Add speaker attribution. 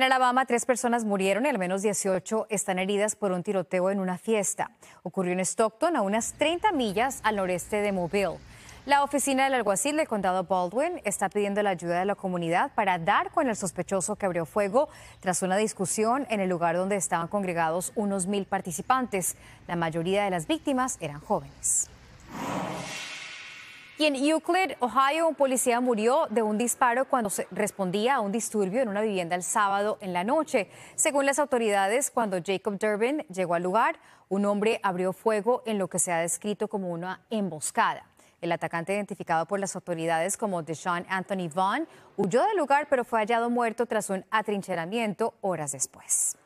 Speaker 1: En Alabama, tres personas murieron y al menos 18 están heridas por un tiroteo en una fiesta. Ocurrió en Stockton, a unas 30 millas al noreste de Mobile. La oficina del alguacil del condado Baldwin está pidiendo la ayuda de la comunidad para dar con el sospechoso que abrió fuego tras una discusión en el lugar donde estaban congregados unos mil participantes. La mayoría de las víctimas eran jóvenes. Y en Euclid, Ohio, un policía murió de un disparo cuando se respondía a un disturbio en una vivienda el sábado en la noche. Según las autoridades, cuando Jacob Durbin llegó al lugar, un hombre abrió fuego en lo que se ha descrito como una emboscada. El atacante identificado por las autoridades como Deshaun Anthony Vaughn huyó del lugar pero fue hallado muerto tras un atrincheramiento horas después.